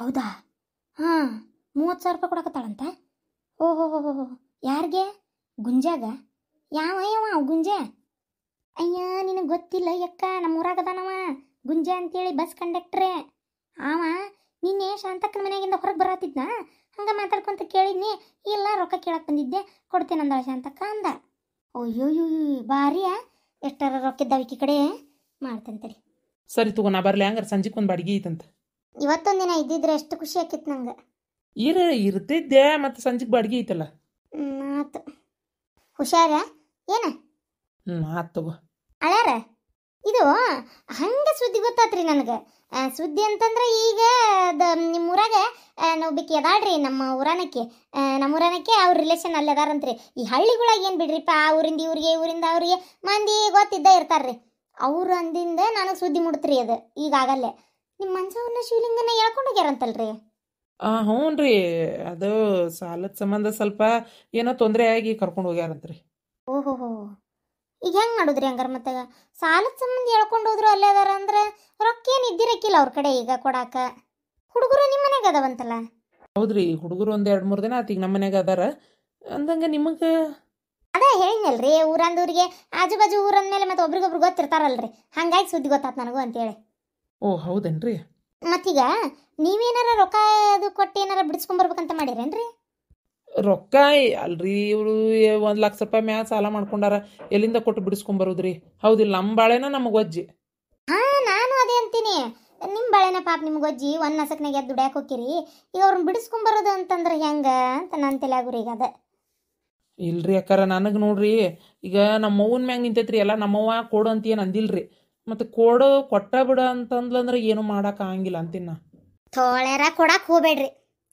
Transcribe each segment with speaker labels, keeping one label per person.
Speaker 1: ಹೌದಾ ಹಾಂ ಮೂವತ್ತು ಸಾವಿರ ರೂಪಾಯಿ ಕೊಡಕತ್ತಾಳಂತ ಓಹೋ ಹೋ ಹೋ ಯಾರಿಗೆ ಗುಂಜಾಗ ಯಾವ ಅಯ್ಯವ ಗುಂಜೆ ಅಯ್ಯ ನಿನಗೆ ಗೊತ್ತಿಲ್ಲ ಯಕ್ಕ ಊರಾಗದಾನವ ಗುಂಜೆ ಅಂತೇಳಿ ಬಸ್ ಕಂಡಕ್ಟ್ರೆ ಅವ ನಿನ್ನೆ ಶಾಂತಕ್ಕನ ಮನೆಯಾಗಿಂದ ಹೊರಗೆ ಬರಾತಿದ್ನಾ ಹಂಗೆ ಮಾತಾಡ್ಕೊಂತ ಕೇಳಿದ್ನಿ ಇಲ್ಲ ರೊಕ್ಕ ಕೇಳಕ್ಕೆ ಬಂದಿದ್ದೆ ಕೊಡ್ತೇನೆ ಅಂದಳ ಶಾಂತಕ್ಕ ಅಂದ ಅಯ್ಯೋ ಭಾರಿಯ ಎಷ್ಟಾರ ರೊಕ್ಕ ಈ ಕಡೆ ಮಾಡ್ತಂತರಿ
Speaker 2: ಸರಿ ತಗೋ ನಾ ಬರ್ಲಿ ಹಂಗಾರೆ ಸಂಜೆಗೆ ಒಂದು ಬಾಡಿಗೆ ಐತಂತ
Speaker 1: ದಿನ ಇದ್ದಿದ್ರೆ
Speaker 2: ಎಷ್ಟು ಖುಷಿ ಆಕಿತ್ತು ನಂಗೆ ಇರ ಇರ್ತಿದ್ದೆ ಮತ್ತೆ ಸಂಜೆಗೆ ಬಾಡಿಗೆ ಐತಲ್ಲ ಮಾತು ಹುಷಾರ ಏನ ಮಾತು ಅಳಾರ
Speaker 1: ಇದು ಹಂಗೆ ಸುದ್ದಿ ಗೊತ್ತಾತ್ರಿ ನನಗೆ ಸುದ್ದಿ ಅಂತಂದ್ರೆ ಈಗ ನಿಮ್ಮ ಊರಾಗ ನಾವು ಬಿಕ್ಕಿ ಅದಾಳ್ರಿ ನಮ್ಮ ಊರಾನಕ್ಕೆ ನಮ್ಮ ಊರಾನಕ್ಕೆ ಅವ್ರ ರಿಲೇಶನ್ ಅಲ್ಲಿ ಅದಾರಂತ್ರಿ ಈ ಹಳ್ಳಿಗಳಾಗ ಏನು ಬಿಡ್ರಿಪ್ಪ ಆ ಊರಿಂದ ಇವ್ರಿಗೆ ಊರಿಂದ ಅವ್ರಿಗೆ ಮಂದಿ ಗೊತ್ತಿದ್ದ ಇರ್ತಾರ್ರಿ ಅವ್ರು ಅಂದಿಂದ ನನಗೆ ಸುದ್ದಿ ಮುಡ್ತ್ರಿ ಅದು ಈಗಾಗಲ್ಲೇ ನಿಮ್ಮ ಮಂಜವನ್ನ ಶಿವಲಿಂಗನ ಹೇಳ್ಕೊಂಡು
Speaker 2: ಹೋಗ್ಯಾರಂತಲ್ರಿ ಆ ಹೌನ್ರಿ ಅದು ಸಾಲದ ಸಂಬಂಧ ಸ್ವಲ್ಪ ಏನೋ ತೊಂದರೆ ಆಗಿ ಕರ್ಕೊಂಡು ಹೋಗ್ಯಾರಂತ್ರಿ
Speaker 1: ಓಹೋ ಈಗ ಹೆಂಗ್ ಮಾಡುದ್ರಿ ಹಂಗಾರ ಮತ್ತೆ ಸಾಲದ ಸಂಬಂಧ ಹೇಳ್ಕೊಂಡು ಹೋದ್ರು ಅಲ್ಲೇ ಅದಾರ ಅಂದ್ರೆ ರೊಕ್ಕ ಏನು ಇದ್ದಿರಕ್ಕಿಲ್ಲ ಅವ್ರ ಕಡೆ ಈಗ ಕೊಡಾಕ ಹುಡುಗರು ನಿಮ್ಮ ಮನೆಗೆ ಅದಾವಂತಲ್ಲ
Speaker 2: ಹೌದ್ರಿ ಹುಡುಗರು ಒಂದ್ ಎರಡ್ ಮೂರ್ ದಿನ ಆತೀಗ ನಮ್ಮ ಮನೆಗೆ ಅದಾರ
Speaker 1: ಅಂದಂಗ ನಿಮಗ ಅದೇ ಹೇಳಿನಲ್ರಿ ಊರಂದೂರಿಗೆ ಆಜು ಬಾಜು ಊರಂದ್ಮೇಲೆ ಮತ್ತೆ ಒಬ್ರಿಗೊಬ್ರು ಗೊತ್ತಿರ್ತಾರಲ್ರಿ ಹಂಗಾಗಿ ಸುದ್ದಿ ಗೊತ್ತಾತ್ ನನಗೂ ಅಂತೇಳಿ
Speaker 2: ಓ ಹೌದೇನ್ರಿ
Speaker 1: ಮತ್ತೀಗ ನೀವೇನಾರ ರೊಕ್ಕ ಅದು ಕೊಟ್ಟು ಏನಾರ ಬಿಡಿಸ್ಕೊಂಬರ್ಬೇಕಂತ ಮಾಡಿರೇನ್ರಿ
Speaker 2: ರೊಕ್ಕ ಅಲ್ರಿ ಇವರು ಒಂದು ಲಕ್ಷ ರೂಪಾಯಿ ಮ್ಯಾಲ ಸಾಲ ಮಾಡ್ಕೊಂಡಾರ ಎಲ್ಲಿಂದ ಕೊಟ್ಟು ಬರೋದ್ರಿ ಹೌದಿಲ್ಲ ನಮ್ಮ ಬಾಳೆನ ನಮಗೆ ಒಜ್ಜಿ
Speaker 1: ಹಾ ನಾನು ಅದೇ ಅಂತೀನಿ ನಿಮ್ಮ ಬಾಳೆನ ಪಾಪ ನಿಮ್ಗೆ ಒಜ್ಜಿ ಒಂದು ನಸಕ್ನಾಗ ಎದ್ದು ದುಡ್ಯಾಕ ಹೋಗಿರಿ ಈಗ ಅವ್ರನ್ನ ಬರೋದು ಅಂತಂದ್ರೆ ಹೆಂಗ ಅಂತ ನನ್ನ ತಲೆಯಾಗ್ರಿ ಈಗ ಅದ
Speaker 2: ಇಲ್ರಿ ಅಕ್ಕಾರ ನನಗೆ ನೋಡ್ರಿ ಈಗ ನಮ್ಮವ್ವನ ಮ್ಯಾಂಗ ಮ್ಯಾಗ ನಿಂತೈತ್ರಿ ಎಲ್ಲ ನಮ್ಮವ್ವ ಕೊಡು ಅಂತ ಏನು ಅಂದಿಲ್ರಿ ಮತ್ತೆ ಕೊಡೋ ಕೊಟ್ಟ ಬಿಡ ಅಂತಂದ್ಲಂದ್ರೆ ಏನು ಆಗಂಗಿಲ್ಲ ಅಂತಿನ್ನ
Speaker 1: ತೋಳರ ಕೊಡಕ್ಕೆ ಹೋಗ್ಬೇಡ್ರಿ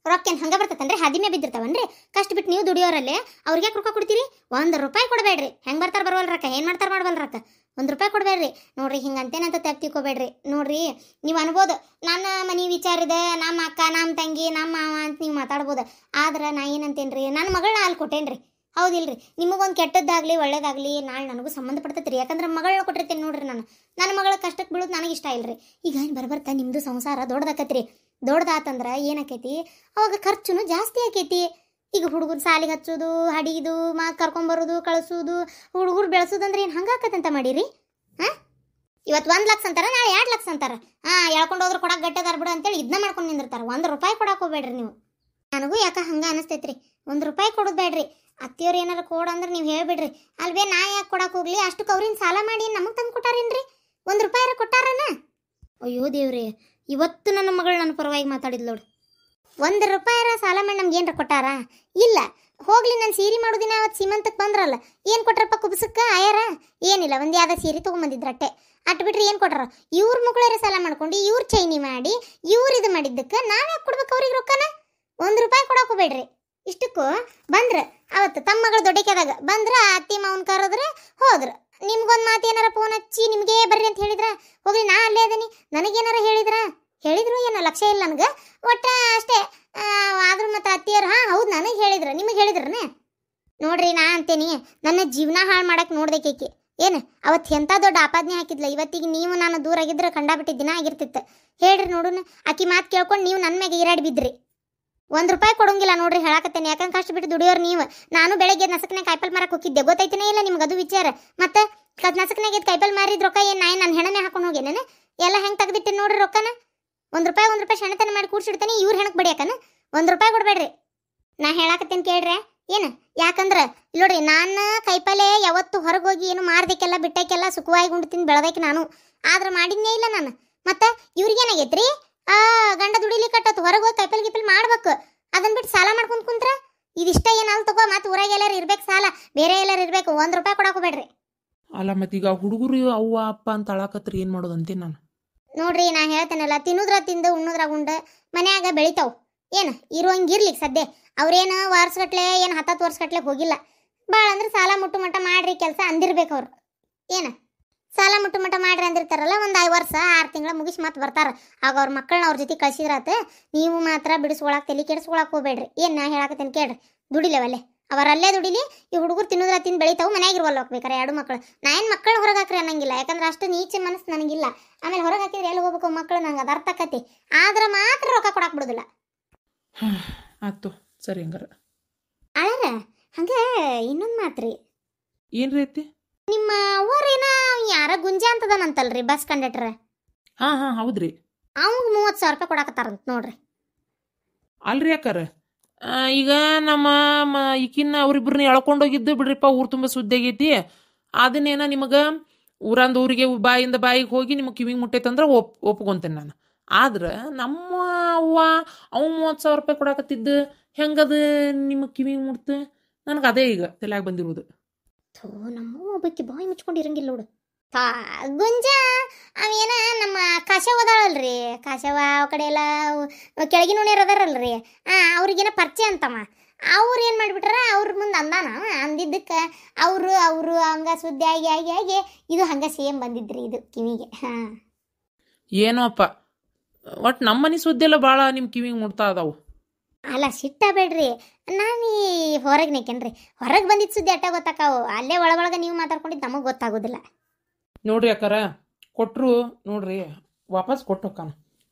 Speaker 2: ರೊಕ್ಕೇನು ಹಂಗ ಬರ್ತತಂದ್ರೆ ಹದಿಮೆ ಬಿದ್ದಿರ್ತಾವನ್ರಿ ಕಷ್ಟ ಬಿಟ್ಟು ನೀವು ದುಡಿಯೋರಲ್ಲೇ ಅವ್ರಿಗೆ
Speaker 1: ರೊಕ್ಕ ಕೊಡ್ತೀರಿ ಒಂದ್ ರೂಪಾಯಿ ಕೊಡಬೇಡ್ರಿ ಹೆಂಗೆ ಬರ್ತಾರೆ ಬರವಲ್ರಕ್ಕ ಏನು ಮಾಡ್ತಾರೆ ರಕ್ಕ ಒಂದ್ ರೂಪಾಯಿ ಕೊಡಬೇಡ್ರಿ ನೋಡ್ರಿ ಹಿಂಗೆ ಅಂತೇನಂತ ತಿಕ್ಕೋಬೇಡ್ರಿ ನೋಡ್ರಿ ನೀವು ಅನ್ಬೋದು ನನ್ನ ಮನೆ ವಿಚಾರಿದೆ ನಮ್ಮ ಅಕ್ಕ ನಮ್ಮ ತಂಗಿ ನಮ್ಮ ಮಾವ ಅಂತ ನೀವು ಮಾತಾಡ್ಬೋದು ಆದ್ರೆ ನಾ ಏನಂತೇನ್ರಿ ನನ್ನ ಮಗಳನ್ನ ಅಲ್ಲಿ ಕೊಟ್ಟೇನ್ರಿ ಹೌದಿಲ್ರಿ ನಿಮಗೊಂದು ಕೆಟ್ಟದ್ದಾಗಲಿ ಒಳ್ಳೇದಾಗಲಿ ನಾಳೆ ನನಗೂ ಸಂಬಂಧಪಡ್ತೈತೆ ರೀ ಯಾಕಂದ್ರೆ ಮಗಳನ್ನ ಕೊಟ್ಟಿರ್ತೀನಿ ನೋಡ್ರಿ ನಾನು ನನ್ನ ಮಗಳ ಕಷ್ಟಕ್ಕೆ ಬೀಳೋದು ನನಗೆ ಇಷ್ಟ ರೀ ಈಗ ಏನು ಬರ್ಬರ್ತಾ ನಿಮ್ಮದು ಸಂಸಾರ ದೊಡ್ಡದಾಕೈತ್ರಿ ದೊಡ್ಡದಾತಂದ್ರೆ ಏನಾಕೈತಿ ಅವಾಗ ಖರ್ಚುನು ಜಾಸ್ತಿ ಆಕೈತಿ ಈಗ ಹುಡುಗರು ಸಾಲಿಗೆ ಹಚ್ಚೋದು ಹಡಿದು ಮಾ ಕರ್ಕೊಂಬರೋದು ಕಳಿಸೋದು ಹುಡುಗರು ಬೆಳೆಸೋದಂದ್ರೆ ಏನು ಹಂಗಾಕತ್ತಂತ ಮಾಡಿರಿ ಹಾಂ ಇವತ್ತು ಒಂದು ಲಕ್ಷ ಅಂತಾರೆ ನಾಳೆ ಎರಡು ಲಕ್ಷ ಅಂತಾರ ಹಾಂ ಹೇಳ್ಕೊಂಡು ಹೋದ್ರೆ ಕೊಡಕ್ಕೆ ಗಟ್ಟದಾರ ಬಿಡು ಅಂತೇಳಿ ಇದನ್ನ ಮಾಡ್ಕೊಂಡು ನಿಂದಿರ್ತಾರೆ ಒಂದು ರೂಪಾಯಿ ಕೊಡಕ್ಕೆ ಹೋಗ್ಬೇಡ್ರಿ ನೀವು ನನಗೂ ಯಾಕೆ ಹಂಗೆ ಅನಿಸ್ತೈತ್ರಿ ಒಂದು ರೂಪಾಯಿ ಕೊಡೋದು ಬೇಡ್ರಿ ಅತ್ತಿಯವ್ರು ಏನಾರು ಕೊಡ ಅಂದ್ರೆ ನೀವು ಹೇಳ್ಬಿಡ್ರಿ ಅಲ್ವೇ ನಾ ಯಾಕೆ ಕೊಡಕ್ಕೆ ಹೋಗ್ಲಿ ಅಷ್ಟು ಅವ್ರಿನ ಸಾಲ ಮಾಡಿ ನಮಗೆ ತಂದು ಕೊಟ್ಟಾರೇನ್ರಿ ಒಂದು ರೂಪಾಯಿ ಕೊಟ್ಟಾರನ ಅಯ್ಯೋ ದೇವ್ರಿ ಇವತ್ತು ನನ್ನ ಮಗಳು ನನ್ನ ಪರವಾಗಿ ಮಾತಾಡಿದ್ಲು ನೋಡು ಒಂದು ರೂಪಾಯಿರ ಸಾಲ ಮಾಡಿ ನಮ್ಗೆ ಏನಾರ ಕೊಟ್ಟಾರ ಇಲ್ಲ ಹೋಗ್ಲಿ ನಾನು ಸೀರೆ ಮಾಡೋ ಅವತ್ತು ಸೀಮಂತಕ್ಕೆ ಬಂದ್ರಲ್ಲ ಏನು ಕೊಟ್ರಪ್ಪ ಕುಬ್ಸಕ್ಕೆ ಆಯಾರ ಏನಿಲ್ಲ ಒಂದು ಸೀರಿ ಸೀರೆ ತೊಗೊಂಬಂದಿದ್ರು ಅಟ್ಟೆ ಅಟ್ ಏನು ಕೊಟ್ರ ಇವ್ರ ಮಗಳೇ ಸಾಲ ಮಾಡ್ಕೊಂಡು ಇವ್ರ ಚೈನಿ ಮಾಡಿ ಇವ್ರು ಇದು ಮಾಡಿದ್ದಕ್ಕೆ ಯಾಕೆ ಕೊಡ್ಬೇಕು ಅವ್ರಿಗೆ ರೊಕ್ಕನ ಒಂದು ರೂಪಾಯಿ ಹೋಗ್ಬೇಡ್ರಿ ಇಷ್ಟಕ್ಕೂ ಬಂದ್ರ ಅವತ್ತು ತಮ್ಮ ಮಗಳು ದೊಡ್ಡಕ್ಕೆದಾಗ ಬಂದ್ರ ಅತ್ತಿ ಮಾವನ್ ಕರೆದ್ರೆ ಹೋದ್ರು ನಿಮ್ಗೊಂದು ಮಾತು ಏನಾರ ಫೋನ್ ಹಚ್ಚಿ ನಿಮ್ಗೆ ಬರ್ರಿ ಅಂತ ಹೇಳಿದ್ರ ಹೋಗ್ಲಿ ನಾ ಅಲ್ಲೇ ಅದನಿ ನನಗೇನಾರ ಹೇಳಿದ್ರ ಹೇಳಿದ್ರು ಏನೋ ಲಕ್ಷ್ಯ ಇಲ್ಲ ನನಗೆ ಒಟ್ಟ ಅಷ್ಟೇ ಆದ್ರೂ ಮತ್ತೆ ಅತ್ತಿಯರು ಹಾಂ ಹೌದು ನನಗೆ ಹೇಳಿದ್ರು ನಿಮಗೆ ಹೇಳಿದ್ರನೆ ನೋಡ್ರಿ ನಾ ಅಂತೇನಿ ನನ್ನ ಜೀವನ ಹಾಳು ಮಾಡಕ್ಕೆ ನೋಡ್ದಕ್ಕೇಕಿ ಏನು ಅವತ್ತು ಎಂಥ ದೊಡ್ಡ ಆಪಾದನೆ ಹಾಕಿದ್ಲ ಇವತ್ತಿಗೆ ನೀವು ನಾನು ದೂರ ಆಗಿದ್ರೆ ದಿನ ಆಗಿರ್ತಿತ್ತು ಹೇಳ್ರಿ ನೋಡೋಣ ಆಕಿ ಮಾತು ಕೇಳ್ಕೊಂಡು ನೀವು ನನ್ನ ಮ್ಯಾಗೆ ಈರಾಡಿ ಬಿದ್ರಿ ಒಂದು ರೂಪಾಯಿ ಕೊಡೋಂಗಿಲ್ಲ ನೋಡ್ರಿ ಹೇಳಾಕತ್ತೇನೆ ಯಾಕಂದ್ರೆ ಕಷ್ಟ ಬಿಟ್ಟು ದುಡಿಯೋರು ನೀವು ನಾನು ಬೆಳಗ್ಗೆ ನಸಕನಾಗ ಕಾಯಿಪಲ್ ಮಾರಕ್ಕೆ ಹೋಗಿದ್ದೆ ಗೊತ್ತೈತನೇ ಇಲ್ಲ ನಿಮ್ಗೆ ಅದು ವಿಚಾರ ಮತ್ತೆ ನಸಕನಾಗ ಇದು ಕಾಯಿಪಲ್ ಮಾರಿದ ರೊಕ್ಕ ಏನು ನಾನು ನನ್ನ ಹೆಣನೆ ಹಾಕೊಂಡು ಹೋಗಿ ಎಲ್ಲ ಹೆಂಗೆ ತೆಗ್ದಿಟ್ಟೆ ನೋಡ್ರಿ ರೊಕ್ಕನ ಒಂದು ರೂಪಾಯಿ ಒಂದು ರೂಪಾಯಿ ಶಣತನ ಮಾಡಿ ಕೂಡ್ಸಿಡ್ತಾನೆ ಇವ್ರು ಹೆಣಕ್ಕೆ ಬಡಿಯಾಕನ ಒಂದು ರೂಪಾಯಿ ಕೊಡಬೇಡ್ರಿ ನಾ ಹೇಳಕತ್ತೇನೆ ಕೇಳ್ರೆ ಏನು ಯಾಕಂದ್ರೆ ನೋಡ್ರಿ ನಾನು ಕೈಪಲ್ಲೆ ಯಾವತ್ತು ಹೊರಗೆ ಹೋಗಿ ಏನು ಮಾರ್ದಕ್ಕೆಲ್ಲ ಬಿಟ್ಟಕ್ಕೆಲ್ಲ ಸುಖವಾಗಿ ಉಂಡು ತಿಂದು ನಾನು ಆದ್ರೆ ಮಾಡಿದ್ನೇ ಇಲ್ಲ ನಾನು ಮತ್ತೆ ಇವ್ರಿಗೇನಾಗೈತ್ರಿ ಆ ಗಂಡ ದುಡಿಲಿ ಕಟ್ಟತ್ ಹೊರಗೆ ಹೋಗಿ ಕೈಪಲ್ ಗಿಪಲ್ ಮಾಡ್ಬೇಕು ಅದನ್ನ ಬಿಟ್ಟು ಸಾಲ ಮಾಡ್ಕೊಂಡ್ ಕುಂತ್ರ ಇದಿಷ್ಟ ಏನಲ್ಲ ತಗೋ ಮತ್ತೆ ಊರಾಗ ಎಲ್ಲಾರು ಇರ್ಬೇಕು ಸಾಲ ಬೇರೆ ಎಲ್ಲರೂ ಇರ್ಬೇಕು ಒಂದ್ ರೂಪಾಯಿ ಕೊಡಕ್ ಬೇಡ್ರಿ
Speaker 2: ಅಲ್ಲ ಮತ್ತೀಗ ಹುಡುಗರು ಅವ್ವ ಅಪ್ಪ ಅಂತ ಏನು ಏನ್ ಅಂತೀನಿ ನಾನು
Speaker 1: ನೋಡ್ರಿ ನಾ ಹೇಳ್ತೇನಲ್ಲ ತಿನ್ನುದ್ರ ತಿಂದು ಉಣ್ಣುದ್ರಾಗ ಉಂಡ ಮನ್ಯಾಗ ಬೆಳಿತಾವ್ ಏನ ಇರುವಂಗಿರ್ಲಿ ಸದ್ಯ ಅವ್ರೇನು ವಾರ್ಸ್ಗಟ್ಲೆ ಏನು ಹತ್ತತ್ತು ವರ್ಷಗಟ್ಲೆ ಹೋಗಿಲ್ಲ ಭಾಳ ಅಂದ್ರೆ ಸಾಲ ಮುಟ್ಟು ಮಟ್ಟ ಮಾಡ್ರಿ ಕೆಲಸ ಅಂದಿರ್ಬೇಕು ಅವ್ರು ಏನ ಸಾಲ ಮುಟ್ಟು ಮಟ್ಟ ಮಾಡ್ರಿ ಅಂದಿರ್ತಾರಲ್ಲ ಒಂದು ಐದು ವರ್ಷ ಆರು ತಿಂಗಳ ಮುಗಿಸಿ ಮತ್ತೆ ಬರ್ತಾರೆ ಆಗ ಅವ್ರ ಮಕ್ಕಳನ್ನ ಅವ್ರ ಜೊತೆ ಕಳ್ಸಿದ್ರಾತ ನೀವು ಮಾತ್ರ ಬಿಡಿಸ್ಕೊಳಕ್ ತಲೆ ಕೆಡಿಸ್ಕೊಳಕ್ ಹೋಗ್ಬೇಡ್ರಿ ಏನು ನಾ ಹೇಳಕತ್ತೇನೆ ಕೇಳ್ರಿ ದುಡಿಲೇವಲ್ಲೇ ಅವರಲ್ಲೇ ದುಡಿಲಿ ಈ ಹುಡುಗರು ತಿನ್ನೋದ್ರ ತಿಂದು ಬೆಳಿತಾವು ಮನೆಯಾಗಿರುವಲ್ಲ ಹೋಗ್ಬೇಕಾರೆ ಎರಡು ಮಕ್ಕಳು ನಾ ಏನು ಮಕ್ಕಳು ಹೊರಗಾಕ್ರಿ ಅನ್ನಂಗಿಲ್ಲ ಯಾಕಂದ್ರೆ ಅಷ್ಟು ನೀಚೆ ಮನಸ್ಸು ನನಗಿಲ್ಲ ಆಮೇಲೆ ಹೊರಗೆ ಹಾಕಿದ್ರೆ ಎಲ್ಲಿ ಹೋಗ್ಬೇಕು ಮಕ್ಕಳು ನಂಗೆ ಅದು ಅರ್ಥ ಆಕತಿ ಆದ್ರೆ ಮಾತ್ರ ರೊಕ್ಕ ಕೊಡಕ್ಕೆ ಬಿಡುದಿಲ್ಲ ಆಯ್ತು ಸರಿ ಹಂಗಾರ ಅಳರ ಹಂಗೆ ಇನ್ನೊಂದು ಮಾತ್ರಿ ಏನು ನಿಮ್ಮ ಅವ್ವ ಯಾರ ಗುಂಜೆ ಅಂತದನಂತಲ್ರಿ ಬಸ್ ಕಂಡಕ್ಟರ್ ಹಾ ಹಾ ಹೌದ್ರಿ ಅವಂಗ ಮೂವತ್ತು ಸಾವಿರ ರೂಪಾಯಿ ಕೊಡಾಕತ್ತಾರಂತ ನೋಡ್ರಿ
Speaker 2: ಅಲ್ರಿ ಅಕ್ಕಾರ ಈಗ ನಮ್ಮ ಮ ಅವರಿಬ್ರನ್ನ ಅವ್ರಿಬ್ರನ್ನ ಎಳ್ಕೊಂಡೋಗಿದ್ದು ಬಿಡ್ರಿಪ್ಪ ಊರು ತುಂಬ ಸುದ್ದಿ ಆಗೈತಿ ಅದನ್ನೇನ ನಿಮಗೆ ಊರಂದ ಊರಿಗೆ ಬಾಯಿಂದ ಬಾಯಿಗೆ ಹೋಗಿ ನಿಮಗೆ ಕಿವಿಗೆ ಮುಟ್ಟೈತಂದ್ರೆ ಒಪ್ ಒಪ್ಕೊಂತೇನೆ ನಾನು ಆದ್ರೆ ನಮ್ಮ ಅವ್ವ ಅವ್ ಮೂವತ್ತು ಸಾವಿರ ರೂಪಾಯಿ ಕೊಡಾಕತ್ತಿದ್ದು ಹೆಂಗದು ನಿಮಗೆ ಕಿವಿ ಮುಟ್ತು ನನಗೆ ಅದೇ ಈಗ ತಲೆಯಾಗಿ ಬಂದಿರುವುದು
Speaker 1: ನಮ್ಮ ಬಾಯಿ ಮುಚ್ಕೊಂಡಿರಂಗಿಲ್ಲ ನೋಡು ಪಾ ಗುಂಜ ಅವೇನ ನಮ್ಮ ಕಾಶವ ಅದಾಳಲ್ರಿ ಕಾಶವ ಅವ ಕಡೆ ಎಲ್ಲ ಕೆಳಗಿನ ಉಣ್ಯರು ಅದಾರಲ್ರಿ ಆ ಅವ್ರಿಗೇನ ಪರಿಚಯ ಅಂತಮ್ಮ ಅವ್ರು ಏನು ಮಾಡಿಬಿಟ್ರ ಅವ್ರ ಮುಂದೆ ಅಂದಾನ ಅಂದಿದ್ದಕ್ಕೆ ಅವರು ಅವರು ಹಂಗ ಸುದ್ದಿ ಆಗಿ ಆಗಿ ಆಗಿ ಇದು ಹಂಗೆ ಸೇಮ್ ಬಂದಿದ್ರಿ ಇದು
Speaker 2: ಕಿವಿಗೆ ಹಾಂ ಏನೋಪ್ಪ ಒಟ್ಟು ನಮ್ಮ ಮನೆ ಸುದ್ದಿ ಎಲ್ಲ ಭಾಳ ನಿಮ್ಮ ಕಿವಿಗೆ ಮುಟ್ತಾ ಅದಾವು
Speaker 1: ಅಲ್ಲ ಸಿಟ್ಟ ಬೇಡ್ರಿ ನಾನು
Speaker 2: ಈ ಹೊರಗೆ ನೆಕೇನ್ರಿ ಹೊರಗೆ
Speaker 1: ಬಂದಿದ್ದ ಸುದ್ದಿ ಅಟ್ಟ ಗೊತ್ತಾಕಾವು ಅಲ್ಲೇ ಒಳಗೊಳಗೆ ನೀವು ಮಾತಾಡ್ಕೊಂಡಿದ್ದು ನಮಗೆ ಗೊತ್ತಾಗೋದಿಲ್ಲ
Speaker 2: ನೋಡ್ರಿ ಅಕ್ಕಾರ ಕೊಟ್ಟರು ನೋಡ್ರಿ ವಾಪಸ್ ಕೊಟ್ಟು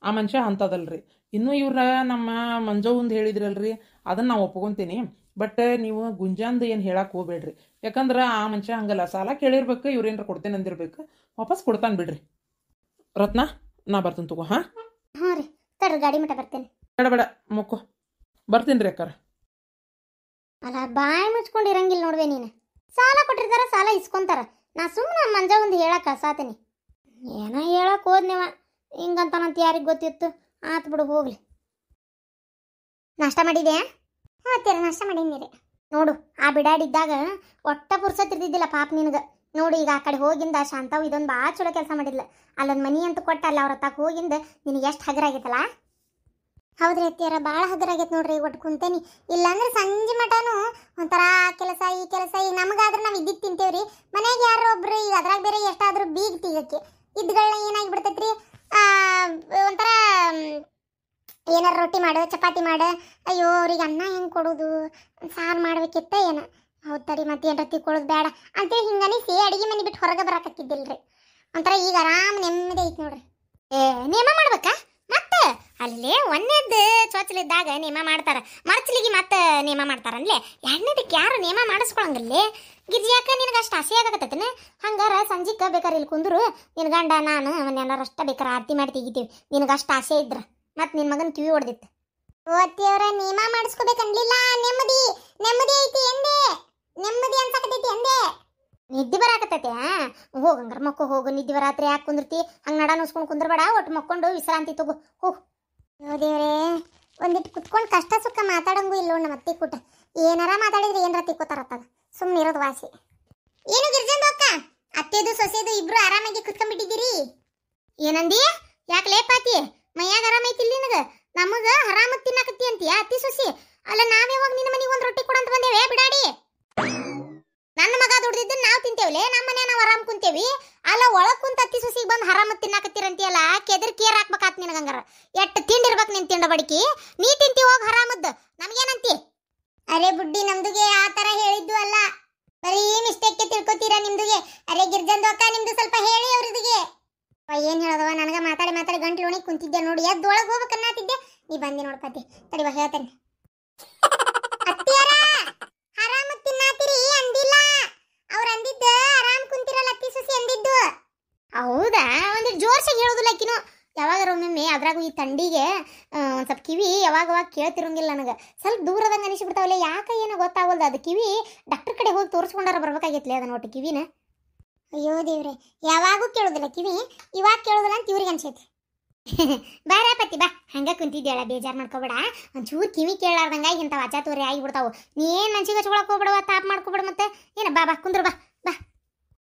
Speaker 2: ಆ ಮನುಷ್ಯ ಅಂಥದಲ್ರಿ ಇನ್ನೂ ಇವ್ರ ನಮ್ಮ ಹೇಳಿದ್ರಲ್ಲ ಹೇಳಿದ್ರಲ್ರಿ ಅದನ್ನು ನಾವು ಒಪ್ಕೊತೀನಿ ಬಟ್ ನೀವು ಗುಂಜಾಂದು ಏನು ಹೇಳಕ್ಕೆ ಹೋಗ್ಬೇಡ್ರಿ ಯಾಕಂದ್ರೆ ಆ ಮನುಷ್ಯ ಹಂಗಲ್ಲ ಸಾಲ ಕೇಳಿರ್ಬೇಕು ಇವ್ರೇನಾರು ಕೊಡ್ತೇನೆ ಅಂದಿರ್ಬೇಕು ವಾಪಸ್ ಕೊಡ್ತಾನೆ ಬಿಡ್ರಿ ರತ್ನ ನಾ ಬರ್ತೀನಿ ತಗೋ ಹಾಂ ಹಾಂ ರೀ ಗಾಡಿ ಮಟ್ಟ ಬರ್ತೇನೆ ಬೇಡ ಬೇಡ ಮುಕ್ಕು ಬರ್ತೀನಿ ರೀ ಅಕ್ಕಾರ
Speaker 1: ಅಲ್ಲ ಬಾಯಿ ಮುಚ್ಕೊಂಡಿರಂಗಿಲ್ಲ ನೋಡ್ವೆ ನೀನು ಸಾಲ ಕೊಟ್ಟಿರ್ತಾರ ಸಾಲ ಇಸ್ಕೊಂತಾರ ನಾ ಸುಮ್ಮನೆ ಮಂಜ ಒಂದು ಹೇಳಕ್ಕೆ ಕಸಾತೀನಿ ಏನೋ ಹೇಳಕ್ಕೆ ಹೋದ್ನೇವ ಹಿಂಗಂತ ಮಂತ ಯಾರಿಗೆ ಗೊತ್ತಿತ್ತು ಆತು ಬಿಡು ಹೋಗ್ಲಿ ನಾಷ್ಟ ಮಾಡಿದೆ ಹಾಂ ನಾಷ್ಟ ಮಾಡೀನಿ ನೋಡು ಆ ಬಿಡಾಡಿದ್ದಾಗ ಒಟ್ಟ ಪುರ್ಸತ್ ಇರ್ತಿದ್ದಿಲ್ಲ ಪಾಪ ನಿನಗೆ ನೋಡು ಈಗ ಆ ಕಡೆ ಹೋಗಿಂದ ಶಾಂತವು ಇದೊಂದು ಭಾಳ ಚಲೋ ಕೆಲಸ ಮಾಡಿದ್ಲ ಅಲ್ಲೊಂದು ಮನಿ ಅಂತ ಕೊಟ್ಟ ಅಲ್ಲ ಅವ್ರ ಹತ್ತಾಗ ಹೋಗಿಂದ ನಿನಗೆ ಎಷ್ಟು ಹಗರಾಗಿತ್ತಲ್ಲ
Speaker 3: ಹೌದ್ರಿ ಅತ್ತಿಯರ ಭಾಳ ಹಗುರಾಗೈತೆ ನೋಡ್ರಿ ಒಟ್ಟು ಕುಂತೇನಿ ಇಲ್ಲಾಂದ್ರೆ ಸಂಜೆ ಮಠನು ಒಂಥರ ಆ ಕೆಲಸ ಈ ಕೆಲಸ ಈಗ ನಮಗಾದ್ರೆ ನಾವು ಇದ್ದಿದ್ದು ರೀ ಮನೆಗೆ ಯಾರೋ ಒಬ್ರು ಈಗ ಅದ್ರಾಗ ಬೇರೆ ಎಷ್ಟಾದ್ರೂ ಬೀಗ ತೆಗಿಯಕ್ಕೆ ಇದ್ಗಳನ್ನ ಏನಾಗಿ ಬಿಡ್ತೈತ್ರಿ ಒಂಥರ ಏನಾರು ರೊಟ್ಟಿ ಮಾಡು ಚಪಾತಿ ಮಾಡು ಅಯ್ಯೋ ಅವ್ರಿಗೆ ಅನ್ನ ಹೆಂಗೆ ಕೊಡೋದು ಸಾರು ಮಾಡ್ಬೇಕಿತ್ತ ಏನ ಹೌದು ತಡಿ ಮತ್ತೆ ಏನರ ತಿಳ್ಕೊಳ್ಳೋದು ಬೇಡ ಅಂತೇಳಿ ಹಿಂಗೆ ಅನಿಸಿ ಅಡುಗೆ ಮನೆ ಬಿಟ್ಟು ಹೊರಗೆ ಬರಕತ್ತಿದ್ದಿಲ್ರಿ ಒಂಥರ ಈಗ
Speaker 1: ಆರಾಮ್ ನೆಮ್ಮದಿ ಐತೆ ನೋಡ್ರಿ ಏ ನಿಯಮ ಮಾಡ್ಬೇಕಾ ಅಲ್ಲೇ ಒಂದೇದ್ದು ಇದ್ದಾಗ ನೇಮ ಮಾಡ್ತಾರ ಮರ್ಚಲಿಗೆ ಮತ್ತೆ ನೇಮ ಮಾಡ್ತಾರ ಅನ್ಲೇ ಯಾರು ನೇಮ ಮಾಡಿಸ್ಕೊಳಂಗಿಲ್ಲೇ ಗಿರ್ಜಾಕ ನಿನಗೆ ಅಷ್ಟು ಹಸಿ ಆಗಕತ್ತೈತೇನೆ ಹಂಗಾರ ಸಂಜಿಕ ಬೇಕಾರೆ ಇಲ್ಲಿ ಕುಂದ್ರು ನಿನ್ ಗಂಡ ನಾನು ಅವನ್ನೆಲ್ಲಾರು ಅಷ್ಟ ಬೇಕಾರ ಆರತಿ ಮಾಡಿ ತೆಗಿತೀವಿ ನಿನಗೆ ಅಷ್ಟು ಆಸೆ ಇದ್ರ ಮತ್ತೆ ನಿನ್ನ ಮಗನ ಕಿವಿ ಹೊಡೆದಿತ್ತು
Speaker 3: ಓದ್ತಿಯವ್ರ ನೇಮ ಮಾಡಿಸ್ಕೋಬೇಕನ್ಲಿಲ್ಲ ನೆಮ್ಮದಿ ನೆಮ್ಮದಿ ಐತಿ ಎಂದೇ
Speaker 1: ನೆಮ್ಮದಿ ಅಂತ ಅನ್ಸಕತೈತಿ ಎಂದೇ ನಿದ್ದೆ ಬರಾಕತ್ತೈತೆ ಹೋಗಂಗಾರ ಮಕ್ಕ ಹೋಗು ನಿದ್ದೆ ಬರಾತ್ರಿ ಯಾಕೆ ಕುಂದಿರ್ತಿ ಹಂಗೆ ನಡ ನುಸ್ಕೊಂಡು ಕುಂದ್ರಬೇಡ ಒಟ್ಟು ಮಕ್ಕೊಂಡು ವಿಶ್ರಾಂತಿ ತಗೋ ಹೋಗು ದೇವ್ರೇ
Speaker 3: ಒಂದಿಟ್ಟು ಕುತ್ಕೊಂಡು ಕಷ್ಟ ಸುಖ ಮಾತಾಡಂಗೂ ಇಲ್ಲ ನಮ್ಮ ಅತ್ತಿ ಕೂಟ ಏನಾರ ಮಾತಾಡಿದ್ರೆ ಏನಾರ ತಿಕ್ಕೋತಾರತ್ತದ ಸುಮ್ಮನೆ ಇರೋದು ವಾಸಿ ಏನು ಗಿರ್ಜಂದು ಅಕ್ಕ ಅತ್ತೆದು ಸೊಸೆದು ಇಬ್ರು ಆರಾಮಾಗಿ ಕುತ್ಕೊಂಡ್ಬಿಟ್ಟಿದ್ದೀರಿ
Speaker 1: ಏನಂದಿ ಯಾಕೆ ಲೇಪಾತಿ ಮೈಯಾಗ ಇಲ್ಲಿ ನಿನಗ ನಮಗ ಹರಾಮ ತಿನ್ನಕತ್ತಿ ಅಂತೀಯ ಅತ್ತಿ ಸೊಸಿ ಅಲ್ಲ ನಾವ್ ಯಾವಾಗ ನಿನ್ನ ಮನೆಗೆ ಒಂದು ರೊಟ್ಟಿ ಕೊಡಂತ ಬಂದೇವೆ ಬಿಡಾಡಿ ನನ್ನ ಮಗ ದುಡ್ದಿದ್ದನ್ನ ನಾವು ತಿಂತೇವಲೇ ನಮ್ಮ ಮನೆ ನಾವು ಆರಾಮ್ ಕುಂತೇವಿ ಅಲ್ಲ ಒಳಗ್ ಕುಂತ ಅತ್ತಿ ಸೊಸಿಗೆ ಬಂದು ಹರಾಮ ತಿನ್ನಾಕತ್ತೀರಂತೀಯಲ್ಲ ಕೆದರ್ ಕೇರ್ ಹಾಕ್ಬೇಕಾತ್ ನಿನಗಂಗಾರ ಎಟ್ ತಿಂಡಿರ್ಬೇಕ್ ನಿನ್ ತಿಂಡ ಬಡಕಿ ನೀ ತಿಂತಿ ಹೋಗಿ ಹರಾಮದ್ದ ನಮ್ಗೇನಂತಿ ಅರೆ ಬುಡ್ಡಿ ನಮ್ದುಗೆ ಆ ತರ ಹೇಳಿದ್ದು
Speaker 3: ಅಲ್ಲ ಬರೀ ಮಿಸ್ಟೇಕ್ ತಿಳ್ಕೊತೀರಾ ನಿಮ್ದುಗೆ ಅರೆ ಗಿರ್ಜಂದು ಅಕ್ಕ ನಿಮ್ದು ಸ್ವಲ್ಪ ಹೇಳಿ ಅವ್ರದಿಗೆ ಏನ್ ಹೇಳದವ ನನಗ ಮಾತಾಡಿ ಮಾತಾಡಿ ಗಂಟ್ಲು ಕುಂತಿದ್ದೆ ನೋಡಿ ಎದ್ದೊಳಗೆ ಹೋಗ್ಬೇಕನ್ನಾತಿದ್ದೆ ನೀ ಬಂದಿ ನೋಡ್ಕತಿ ತಡಿವ ಹೇಳ್ತೇನೆ
Speaker 1: ಯಾವಾಗ ಒಮ್ಮೊಮ್ಮೆ ಅದ್ರಾಗ ಈ ತಂಡಿಗೆ ಒಂದು ಸ್ವಲ್ಪ ಕಿವಿ ಯಾವಾಗವಾಗ ಕೇಳ್ತಿರಂಗಿಲ್ಲ ನನಗೆ ಸ್ವಲ್ಪ ದೂರದಂಗೆ ಅನಿಸ್ಬಿಡ್ತಾವಲ್ಲ ಯಾಕೆ ಏನೋ ಗೊತ್ತಾಗಲ್ದು ಅದು ಕಿವಿ ಡಾಕ್ಟರ್ ಕಡೆ ಹೋಗಿ ತೋರಿಸ್ಕೊಂಡಾರ ಬರ್ಬೇಕಾಗಿತ್ತಲೇ ಅದನ್ನ ಒಟ್ಟು ಕಿವಿನ ಅಯ್ಯೋ ದೇವ್ರಿ ಯಾವಾಗೂ ಕೇಳೋದಿಲ್ಲ ಕಿವಿ ಇವಾಗ ಕೇಳೋದಿಲ್ಲ ಅಂತ ಇವ್ರಿಗೆ ಅನ್ಸೈತಿ ಬಾರ ಪತಿ ಬಾ ಹಂಗೆ ಕುಂತಿದ್ದೇಳ ಬೇಜಾರು ಮಾಡ್ಕೋಬೇಡ ಒಂಚೂರು ಕಿವಿ ಕೇಳಾರ್ದಂಗ ಇಂಥ ವಾಚಾ ತೋರಿ ಆಗಿಬಿಡ್ತಾವು ನೀ ಏನು ಮನ್ಸಿಗೆ ಹಚ್ಕೊಳಕ್ ಹೋಗ್ಬಿಡವ ತಾಪ್ ಮಾಡ್ಕೊಬೇಡ ಮತ್ತೆ ಏನ ಬಾ ಬಾ ಕುಂದ್ರು ಬಾ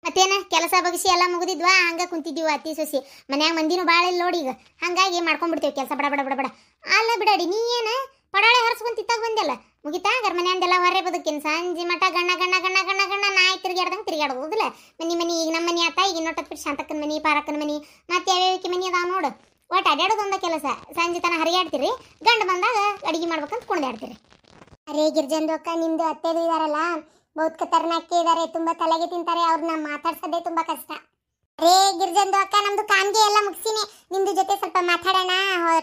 Speaker 1: ಮತ್ತೇನ ಕೆಲಸ ಬಗ್ಸಿ ಎಲ್ಲ ಮುಗಿದಿದ್ವಾ ಹಂಗ ಕುಂತಿದ್ವಿ ಅತ್ತಿ ಸೊಸಿ ಮನ್ಯಾಗ ಮಂದಿನೂ ಭಾಳ ಇಲ್ಲ ನೋಡಿ ಈಗ ಹಂಗಾಗಿ ಮಾಡ್ಕೊಂಡ್ಬಿಡ್ತೇವೆ ಕೆಲಸ ಬಡ ಬಡ ಬಡ ಬಡ ಅಲ್ಲ ಬಿಡಾಡಿ ನೀ ಏನ ಪಡಾಳೆ ಹರಸ್ಕೊಂತ ಬಂದಿಲ್ಲ ಬಂದಿಲ್ಲ ಮುಗಿತಾ ಗರ್ ಮನೆಯಂದೆಲ್ಲ ಹೊರೇ ಬದುಕಿನ ಸಂಜೆ ಮಠ ಗಣ್ಣ ಗಣ್ಣ ಗಣ್ಣ ಗಣ್ಣ ಗಣ್ಣ ನಾಯಿ ತಿರುಗಾಡ್ದಂಗೆ ತಿರುಗಾಡೋದಿಲ್ಲ ಮನಿ ಮನಿ ಈಗ ನಮ್ಮ ಮನೆ ಆತ ಈಗ ಬಿಟ್ಟು ಶಾಂತಕ್ಕನ ಮನಿ ಪಾರಕ್ಕನ ಮನಿ ಮತ್ತೆ ಯಾವ್ಯಾವಕ್ಕೆ ಮನಿ ಅದಾವ ನೋಡು ಒಟ್ಟು ಅಡ್ಯಾಡೋದೊಂದ ಕೆಲಸ ಸಂಜೆ ತನ ಹರಿಯಾಡ್ತೀರಿ ಗಂಡು ಬಂದಾಗ ಅಡಿಗೆ ಮಾಡ್ಬೇಕಂತ ಕುಣ್ದಾಡ್ತೀರಿ ಅರೇ ಗಿರ್ಜನ್ ಅಕ್ಕ ನಿಮ್ದು ಅತ್ತೆದು ಇದಾರಲ್ಲ
Speaker 3: ಬಹುತ್ ಖತರ್ನಾಕಿ ಇದಾರೆ ತುಂಬಾ ತಲೆಗೆ ತಿಂತಾರೆ ಅವ್ರನ್ನ ಮಾತಾಡ್ಸೋದೇ ತುಂಬಾ ಕಷ್ಟ ರೇ ಗಿರ್ಜಂದು ಅಕ್ಕ ನಮ್ದು ಕಾಮ್ಗೆ ಎಲ್ಲ ಮುಗಿಸಿನಿ ನಿಮ್ದು ಜೊತೆ ಸ್ವಲ್ಪ ಮಾತಾಡೋಣ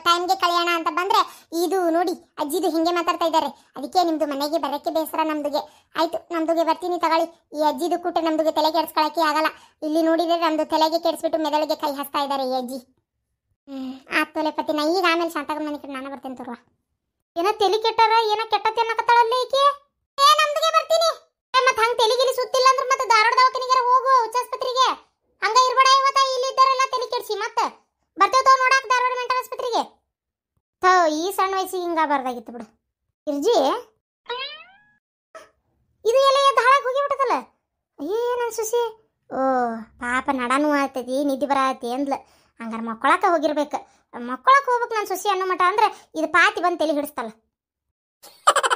Speaker 3: ಟೈಮ್ಗೆ ಕಳೆಯೋಣ ಅಂತ ಬಂದ್ರೆ ಇದು ನೋಡಿ ಅಜ್ಜಿದು ಹಿಂಗೆ ಮಾತಾಡ್ತಾ ಇದ್ದಾರೆ ಅದಕ್ಕೆ ನಿಮ್ದು ಮನೆಗೆ ಬರೋಕ್ಕೆ ಬೇಸರ ನಮ್ದುಗೆ ಆಯ್ತು ನಮ್ದುಗೆ ಬರ್ತೀನಿ ತಗೊಳ್ಳಿ ಈ ಅಜ್ಜಿದು ಕೂಟ ನಮ್ದುಗೆ ತಲೆ ಕೆಡ್ಸ್ಕೊಳಕ್ಕೆ ಆಗಲ್ಲ ಇಲ್ಲಿ ನೋಡಿದ್ರೆ ನಮ್ದು ತಲೆಗೆ ಕೆಡಿಸ್ಬಿಟ್ಟು ಮೆದಳಿಗೆ ಕೈ ಹಸ್ತಾ ಇದ್ದಾರೆ ಈ ಅಜ್ಜಿ ಹ್ಞೂ ಪತಿ ನಾ ಈಗ ಆಮೇಲೆ ಶಾಂತಾಗ ಮನೆ ಕಡೆ ನಾನು ಬರ್ತೇನೆ ತೋರುವ
Speaker 1: ಏನೋ ತಲೆ ಕೆಟ್ಟರ ಏನೋ ಕೆಟ್ಟ ತಿನ್ನಕತ್ತಾಳಲ್ಲ ಈಕೆ ಏ ನಮ್ದುಗೆ ಬರ್ತೀನಿ ಮತ್ತ ಹಂಗ ತಲೆಗಿಲಿ ಸುತ್ತಿಲ್ಲ ಅಂದ್ರ ಮತ್ತ ಧಾರವಾಡ ದವಾಖಾನಿಗೆ ಹೋಗು ಆಸ್ಪತ್ರೆಗೆ ಹಂಗ ಇರ್ಬೇಡ ಇವತ್ತ ಇಲ್ಲಿ ಇದ್ದಾರೆಲ್ಲ ತಲೆ ಕೆಡ್ಸಿ ಮತ್ತ ಬರ್ತೇವ ತೋ ನೋಡಾಕ ಧಾರವಾಡ ಮೆಂಟಲ್ ಆಸ್ಪತ್ರೆಗೆ ಥೋ ಈ ಸಣ್ಣ ವಯಸ್ಸಿಗೆ ಹಿಂಗ ಬರ್ದಾಗಿತ್ತು ಬಿಡು ಇರ್ಜಿ ಇದು ಎಲ್ಲ ಎದ್ದು ಹಾಳಾಗಿ ಹೋಗಿಬಿಟ್ಟದಲ್ಲ ಅಯ್ಯೇ ನನ್ನ ಸುಸಿ ಓ ಪಾಪ ನಡಾನು ಆಗ್ತೈತಿ ನಿದ್ದೆ ಬರತಿ ಅಂದ್ಲ ಹಂಗಾರೆ ಮಕ್ಕಳಕ್ಕೆ ಹೋಗಿರ್ಬೇಕು ಮಕ್ಕಳಕ್ಕೆ ಹೋಗ್ಬೇಕು ನನ್ನ ಸುಸಿ ಅನ್ನೋ ಮಟ ಅಂದ್ರೆ ಇದು ಪಾತಿ ಬಂದು ತಲೆ ಹಿಡಿಸ್ತಲ್ಲ